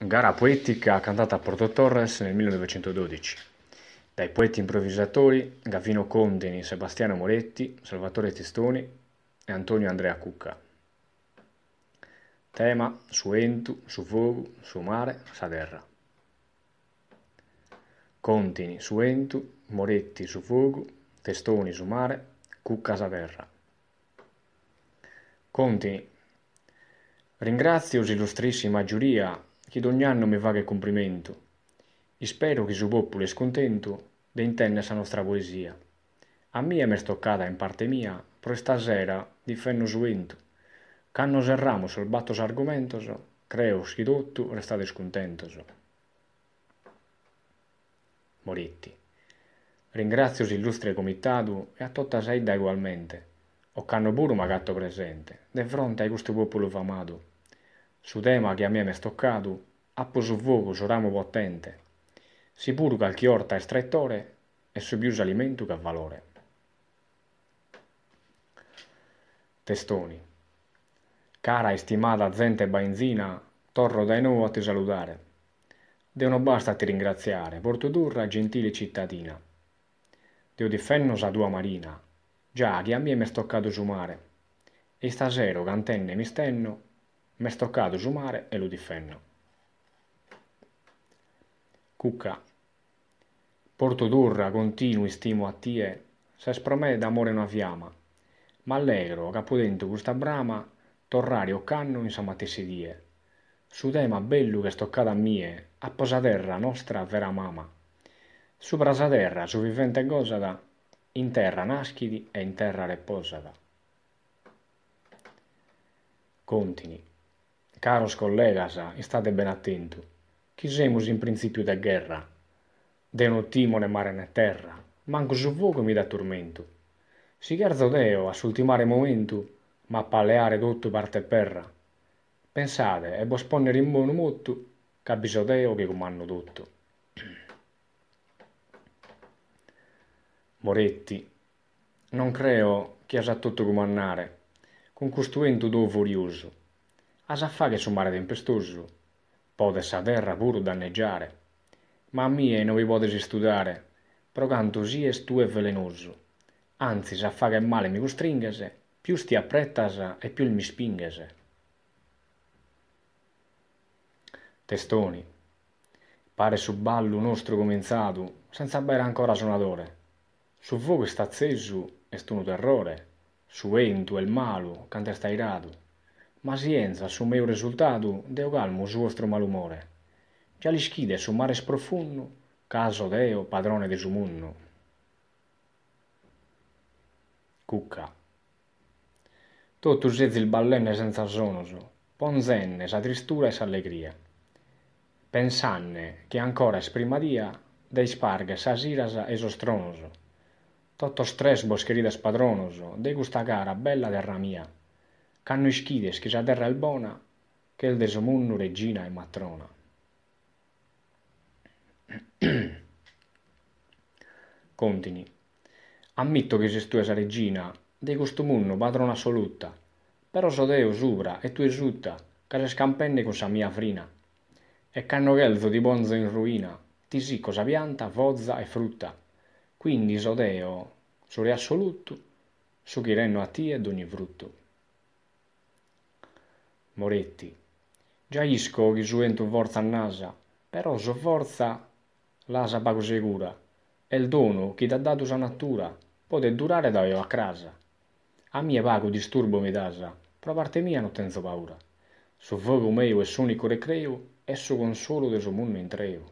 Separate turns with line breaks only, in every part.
Gara poetica cantata a Porto Torres nel 1912. Dai poeti improvvisatori Gavino Condeni, Sebastiano Moretti, Salvatore Testoni e Antonio Andrea Cucca. Tema su Entu, su Vogu, su Mare, Saderra. Contini su Entu, Moretti su Vogu, Testoni su Mare, Cucca Saverra. Contini. Ringrazio Illustrissima Giuria che d'ogni anno mi va che complimento. E spero che su popolo e scontento de intenne sa nostra poesia. A mia è stoccata in parte mia, pro stasera di fenno suento. Canno serramo sul battos argomentos, creo schidotto restate scontentos. Moretti. Ringrazio s'illustre comitato e a tutta Saida egualmente. O canno pure un gatto presente, de fronte a questo popolo famato su tema che a me mi è stoccadu, appo su fogu su ramo potente. Si purga il chiorta e strettore, e su più alimentu che valore. Testoni. Cara e stimata zente bainzina, torro dai nuovo a ti salutare. Deo non basta ti ringraziare, portodurra gentile cittadina. Deo difenno sa tua marina, già che a me mi è stoccato su mare. E stasera, cantenne mi stenno, mi Mertrocato, mare e lo Ludifenno. Cucca. Porto d'urra, continui stimo a tie, Se s'espromè d'amore una fiamma. Ma allegro, capodento questa brama, torrari o canno in si die. Su tema bello che stoccata mie, a terra nostra vera mama. Su brasa terra, su vivente gosada, in terra naschidi e in terra reposata. Contini. Caros colegas, estad ben Chi Quisemos in principio da guerra. De no timone mare né terra, manco su voi mi dà tormento. Si garzo deo a s'ultimare momento, ma paleare tutto parte perra. Pensate, e vos ponere in buono motto, che deo che com'hanno tutto. Moretti, non creo che asa tutto comandare, con costuento do furioso a affari su mare tempestoso. Pode sa terra pur danneggiare. Ma a mie non vi potesi studare, pro canto si es tu e velenoso. Anzi, sa che male mi costringese, più sti apprettasa e più il mi spingese. Testoni. Pare su ballo nostro comenzato, senza bere ancora sonatore. Su voi sta acceso, est un terrore, su entu e il malo, cante stai irato. Ma Masienza, su meu risultato, deu calmo il vostro malumore. Già li schide su mare sprofondo, caso Deo, padrone di de sumunno. Cucca. Tutto usezzi il ballenne senza sonoso, ponzenne sa tristura e s'allegria. Pensanne che ancora es dia, dei sparghe sa sirasa e so sostronoso. Tutto stress boscheridas padronoso, de gusta cara bella terra mia cannuischides che già terra è buona, che il desomunno regina e matrona. Contini. Ammetto che sei tu esa regina, dei costumunno padrona assoluta, però so deo supra e tu esutta, che se scampenne con sa mia frina. E canno ghelzo di bonzo in ruina, ti sì cosa pianta, vozza e frutta. Quindi so deo, sore assoluto, su chi renno a ti ed ogni frutto. Moretti. Già Jaisko giuentu forza nasa, però so forza l'asa pago sicura. È il dono che ti ha dato sa natura, può durare da io a casa. A mie pago disturbo mi dasa, però parte mia non tenzo paura. Su fuoco mio e su unico recreo, e su consolo de su mondo intreo.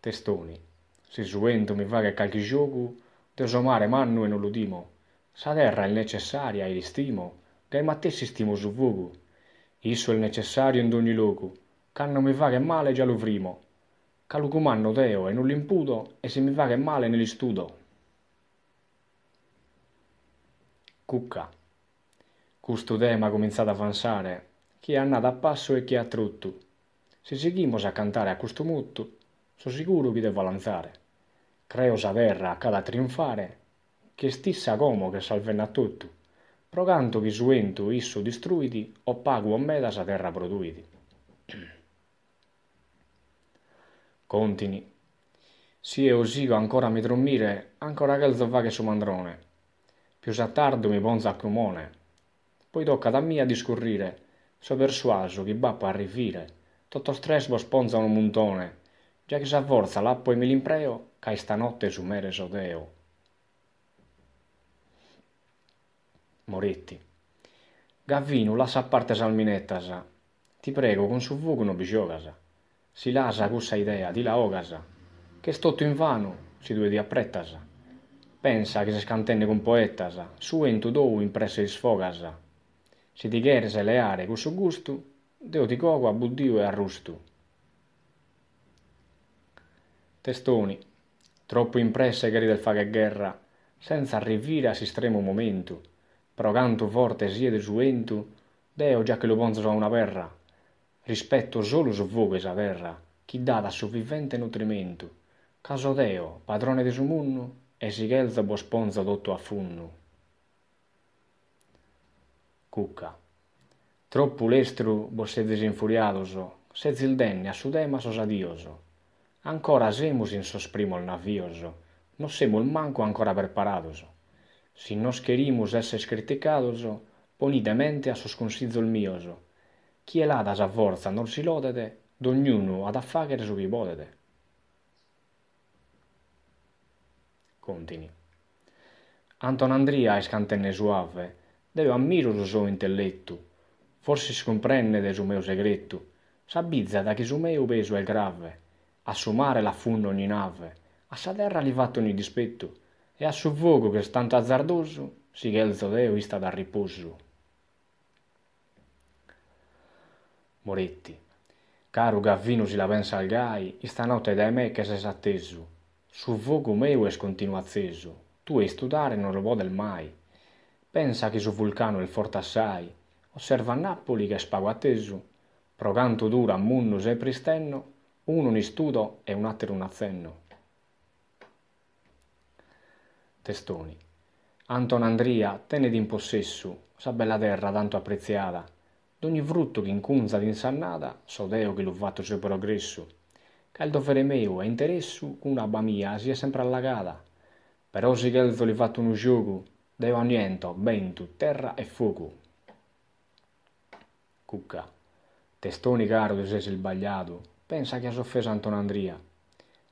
Testoni, se suento mi va che calchi gioco, de mare manno e non lo dimo, sa terra è necessaria e li stimo, dai matessi stimo su vogo. Isso è il necessario in ogni loco. Canno mi va che male già lo primo. Calu comando teo e non l'impudo e se mi va che male negli li studo. Cucca. Questo tema ha cominciato a avanzare, chi è andato a passo e chi a trutto. Se seguimo a cantare a questo mutto, so sicuro che devo lanzare. Creo sa terra a cada triunfare, che stissa como che salvenna tutto rogandovi suentu issu distruidi, o paguam medas sa terra produiti. Contini. Si e osigo ancora mi trommire, ancora che il vaghe su mandrone. Più sa s'attardo mi ponza a cumone. Poi tocca da mia discorrire, so persuaso che bappa a rivire, tutto stress stresbo sponza un montone, già che sa forza l'appo e mi l'impreo, cai stanotte su mere sodeo. Moretti. Gavvinu lasa parte salminetta, Ti prego, con su non biciocasa. Si lasa questa idea, di la ocasa. Che stotto in vano, si due di apprettasa. Pensa che se scantenne con poettasa, su entu in tudou impresse sfogasa. Se ti cherse le aree con su gusto, deo ti coco a buddio e a rustu. Testoni, troppo impresse che del fa che guerra, senza rivira si stremo momento però canto forte siede suentu, Deo già che lo ponzo a una perra, rispetto solo su voi questa terra, chi dà da sovvivente nutrimento. Caso Deo, padrone di sumunno, e si chelza buo sponza dotto a funno. Cucca. Troppo l'estru vos se infuriadoso, se zildenne a sudema sosadioso. Ancora semus in sosprimo sosprimol navioso, non semus manco ancora preparadoso si nós querimos ser criticados, ponidamente a sos consiglios Chi è là da sa forza non si lodede, d'ognuno ha da fare su chi potete. Contini. Anton Andria è scantenne suave, deo ammiro lo suo intelletto, forse scomprende de su meo segreto, s'abbizza da che su meo peso è grave, a sumare la funno ogni nave, a sa terra li fatto ogni dispetto. E a suvvogo che è tanto azzardoso, si il zodeo istat a riposo. Moretti. Caro Gavino si la pensa al gai, stanotte da me che atteso. Su Suvvogo mio es continua acceso, tu e studare non lo del mai. Pensa che su vulcano è forte assai, osserva Napoli che è spago atteso. Proganto dura, munno e pristenno, uno un istudo e un altro un accenno. Testoni. Anton Andria tened in possessu, sa bella terra tanto appreziata. D'ogni frutto che incunza d'insannata, so Deo che l'ho fatto suo progresso. Che il dovere meu e interessu, mia si è sempre allagata. Però si che l'ho fatto un gioco, Deo anniento, vento, terra e fuoco. Cucca. Testoni caro tu sei sbagliato, pensa che ha soffeso Anton Andria.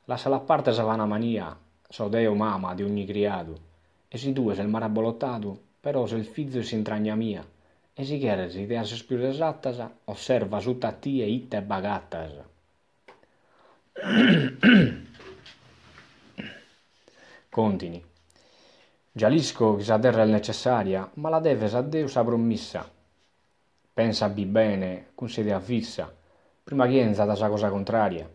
Lascia la parte savana mania, deo mama di ogni criadu, e si due se il marabolottato, però se il fizio si intragna mia, e si chiede se idea se più esattasa, osserva su tattie itte e bagattas. Contini. Gialisco che sa terra è necessaria, ma la deve sa Deus sa promessa. Pensabi bene, con idea affissa, prima che chienza da sa cosa contraria.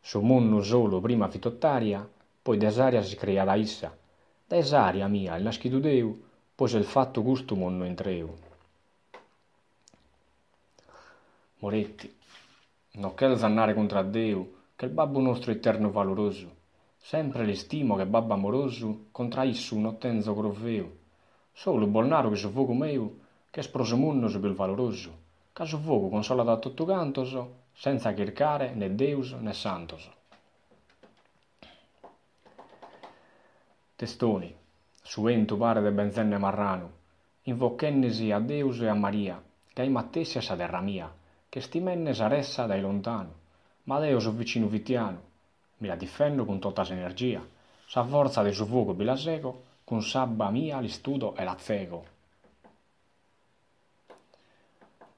Su mondo solo prima fitottaria, poi da Esaria si crea la issa. Da esaria mia, il nascitu Deu, poi se il fatto gusto monno entreu. Moretti, non che zannare contro Deu, che il babbo nostro eterno valoroso, sempre l'estimo che babbo amoroso contra issu non tenzo grovveu. Solo il bolnaro che sovvoco meu, che sprosemunno sul valoroso, caso voco consola da tutto cantoso, senza chircare né Deus né Santoso. Testoni, suentu de benzenne marrano, invocennesi a Deus e a Maria, che ai mattessi sa terra mia, che stimenne saressa dai lontano, ma Deus vicino vitiano, mi la difendo con tutta s'energia, sa forza de suo fuoco bi con sabba mia l'istudo e la zego.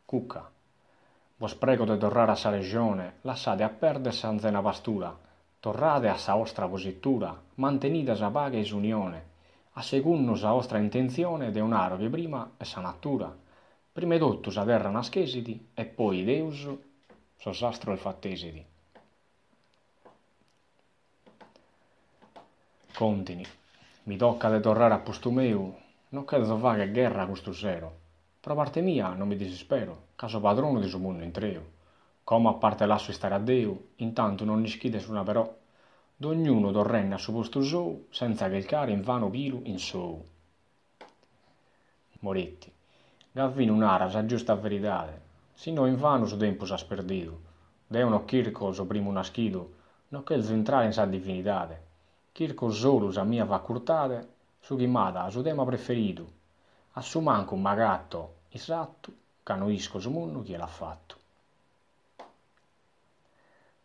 Cucca. Vos prego de torrare a sa regione, lasciate a perdere senza una pastura, Torrade a sa vostra vosittura, mantenida sa paga e s'unione, a segunno sa vostra intenzione de un'aro che prima è sa natura. Prima tutto sa terra naschesidi e poi Deus so sastro e fattesidi. Contini, mi tocca de tornare a posto meu, non credo che guerra questo sero. Pro parte mia non mi disispero, caso padrono di su mondo intreo. Come a parte lasso stare a Deu, intanto non ischide su una però d'ognuno torrenne a suo posto suo, senza calcare invano pilu in sou. Moretti. Gavino un'ara sa giusta verità, in vano su tempo sa sperdito. Devono Chircos prima primo schido, non che il entrare in sa divinità. Chircos solo sa mia va curtate, su chi mata a suo tema preferito. A su manco un magatto, esatto, canoisco su mondo chi l'ha fatto.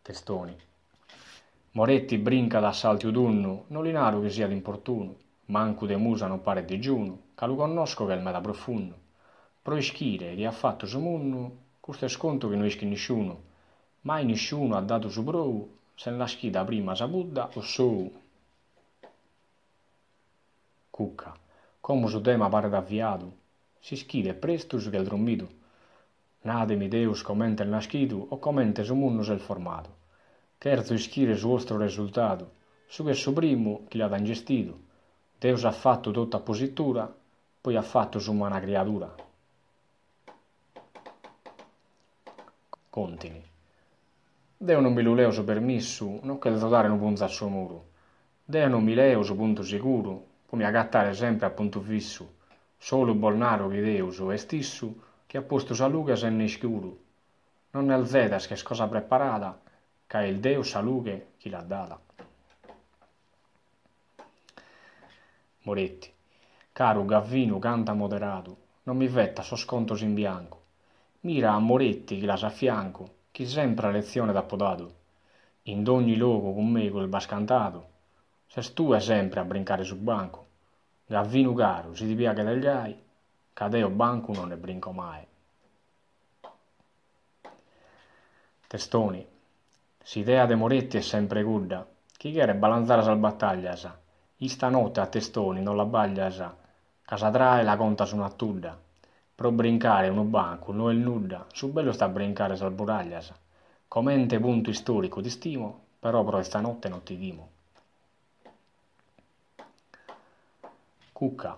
Testoni. Moretti brinca d'assalti udunnu, nolinaru che sia l'importuno, manco de musa non pare digiuno, ca lu conosco che è il meta profunno. Proischire chi ha fatto su munnu, questo è sconto che non ischi nessuno, mai nessuno ha dato su brou, se la schida prima sa Buddha o sou. Cucca, come su tema pare d'avviato, si schide presto su che il drommidu. Nademi Deus commente il naschidu o commente su munnu se il formato quer isquires o outro resultado, sugesso o primo che l'ha ingestito. Deus ha fatto tutta a positura, poi ha fatto su una creatura. Contini. Deo non mi luleo su permesso, non credo dare un punto al suo muro. Deo non mi leo su punto sicuro, come agattare sempre a punto fisso. Solo bolnaro che Deus è stissu, che ha posto a luga se ne scuro. Non è il Zetas che è cosa preparata, ca il Deo Salughe chi l'ha data. Moretti. Caro Gavvino, canta moderato, non mi vetta so sconto in bianco. Mira a Moretti che la sa fianco, chi sempre a lezione da podato. In ogni loco con me col bascantato, se tu è sempre a brincare sul banco. Gavvino caro, si ti piace dagli ai, cadeo banco non ne brinco mai. Testoni. S-ideea de Moretti è sempre gudda. Chi quiere balanzare sal battagliasa. Istanotte a testoni non la sa. Casatrae la conta su una tudda. Pro brincare uno banco non è nulla, su bello sta a brincare sal buragliasa. Comente punto storico di stimo, però pro stanotte non ti dimo. Cucca.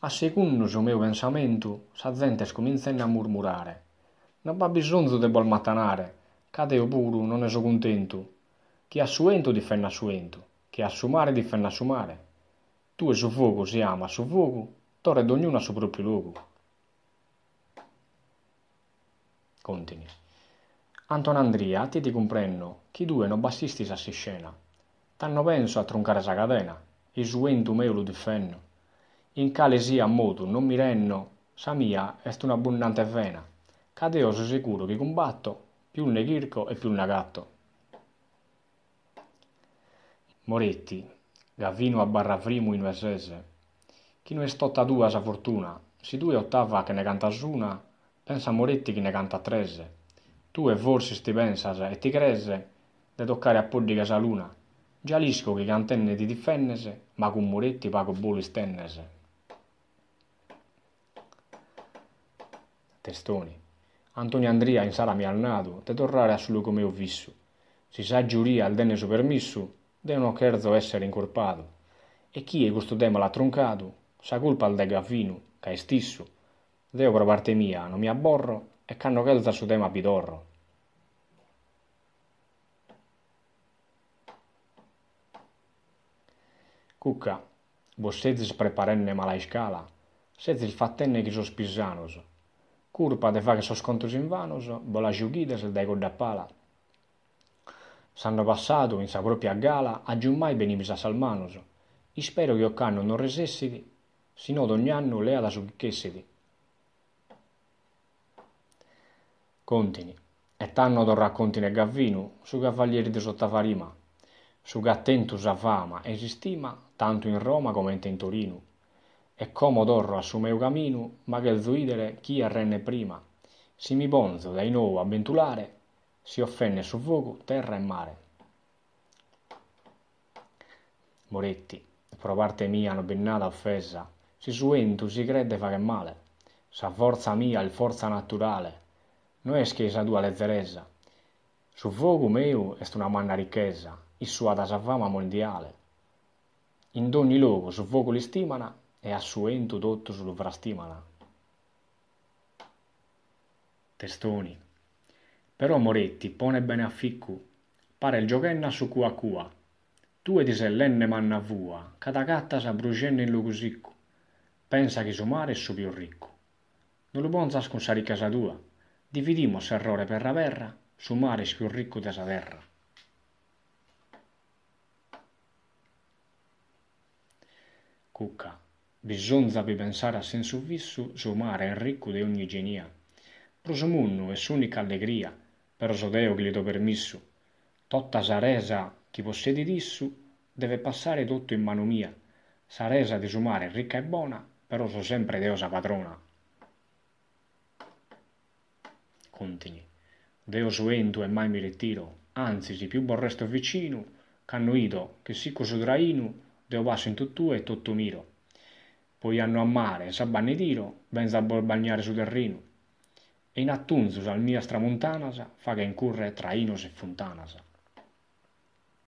A secondo su mio pensamento, sa gente scomincia a murmurare. Non va bisogno di bol mattanare, cade Buru non ne so contento. Che a suento di fenna suento, che a sumare di fenna sumare. Tu e fuoco si ama su fuoco, torre ad ognuno a suo proprio luogo. Continui. Anton Andria, ti ti comprenno, chi due non bassisti sa si scena. T'hanno penso a troncare sa cadena, e suento meo lo difenno. In cale sia moto, non mi renno, sa mia est un'abbondante vena. Cadeo so sicuro che combatto, più il Negirco e più il Nagatto. Moretti, Gavino a barra frimu in Vesese, Chi non è stotta due sa fortuna, si due ottava che ne canta una, pensa Moretti che ne canta trese. Tu e forse sti pensas e ti crese de toccare a poddi casa luna. Gialisco che cantenne di difennese, ma con Moretti pago boli stennese. Testoni. Antonio Andria in sala mi ha alnadu, te tornare a solo come ho visto. Si sa giuria al denne permesso, de non cherzo essere incorpado. E chi è questo tema l'ha troncado, sa colpa al de gaffinu, che è stesso. Deo pro parte mia, non mi abborro, e canno chelza suo tema pidorro. Cucca, voi sedis preparenne malaiscala, sedis fattenne che chisos pisanos, Kurpa de fare sos contos invanos, bolas giughides dae pala. S'anno passato, in sa propria gala, a giummai benimis a Salmanos. spero che occ'anno non resessidi, sino ogni anno lea da succhessidi. Contini. E tanno do raccontine Gavvinu, su cavalieri di sottafarima, su gattentus a fama e si stima tanto in Roma come in Torino e como torro a su meu caminu, zuidere chi arrenne prima. Si mi bonzo dai nou a ventulare, si offenne su voco terra e mare. Moretti, pro parte mia non bennata offesa, si suentu si credde fa che male, sa forza mia il forza naturale, non è schesa tua lezzeresa. Su voco meu est una manna ricchezza, issuata sa fama mondiale. In ogni loco su li stimana, e al suo entodotto sovrastimala. Testoni. Però Moretti pone bene a ficcu, pare il giovenna su cua cua. Tu e disellenne manna vua, catagatta sa brucenne in lucusiccu. Pensa che su mare è su più ricco. Non lo bonza scunsare casa tua, dividimo serrore per la verra, su mare è più ricco di sa terra. Cucca. Bisognavi pensare a senso fisso su mare ricco di ogni genia. Prosomunno è munno s'unica allegria, per Sodeo che gli do permesso. Totta saresa chi possiede dissu, deve passare tutto in mano mia. Saresa di su mare ricca e buona, però so sempre deosa padrona. Contini. Deo suento e mai mi ritiro, anzi si più vorresto vicino, cannoido che coso sudraino, deo basso in tutto e tutto miro poi hanno a mare Sabanne Tiro, venza a bagnare su terreno. E in attunzus al mia stramontanasa, fa che incurre tra Inos e Fontanasa.